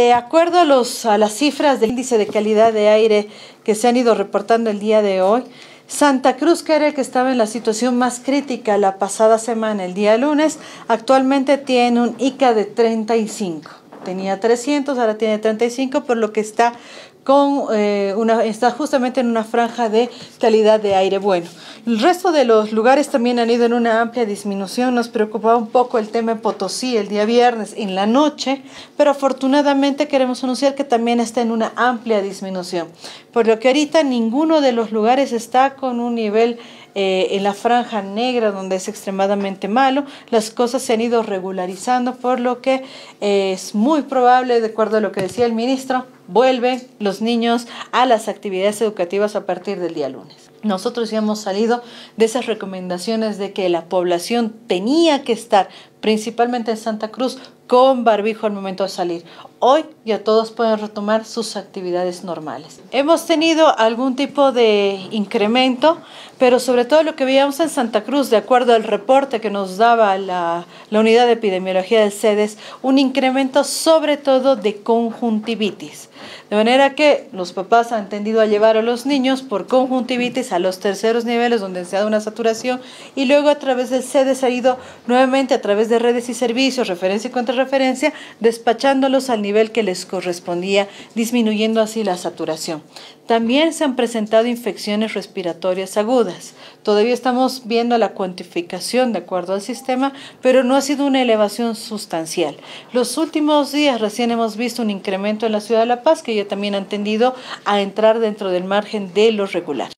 de acuerdo a, los, a las cifras del índice de calidad de aire que se han ido reportando el día de hoy, Santa Cruz, que era el que estaba en la situación más crítica la pasada semana, el día lunes, actualmente tiene un ICA de 35 tenía 300, ahora tiene 35, por lo que está con eh, una, está justamente en una franja de calidad de aire bueno. El resto de los lugares también han ido en una amplia disminución. Nos preocupaba un poco el tema en Potosí el día viernes en la noche, pero afortunadamente queremos anunciar que también está en una amplia disminución. Por lo que ahorita ninguno de los lugares está con un nivel eh, en la franja negra donde es extremadamente malo. Las cosas se han ido regularizando, por lo que eh, es muy muy probable, de acuerdo a lo que decía el ministro, vuelven los niños a las actividades educativas a partir del día lunes. Nosotros ya hemos salido de esas recomendaciones de que la población tenía que estar principalmente en Santa Cruz, con barbijo al momento de salir. Hoy ya todos pueden retomar sus actividades normales. Hemos tenido algún tipo de incremento, pero sobre todo lo que veíamos en Santa Cruz, de acuerdo al reporte que nos daba la, la unidad de epidemiología del CEDES, un incremento sobre todo de conjuntivitis. De manera que los papás han tendido a llevar a los niños por conjuntivitis a los terceros niveles donde se ha dado una saturación y luego a través del CEDES ha ido nuevamente a través de de redes y servicios, referencia y contrarreferencia, despachándolos al nivel que les correspondía, disminuyendo así la saturación. También se han presentado infecciones respiratorias agudas. Todavía estamos viendo la cuantificación de acuerdo al sistema, pero no ha sido una elevación sustancial. Los últimos días recién hemos visto un incremento en la ciudad de La Paz que ya también han tendido a entrar dentro del margen de lo regular.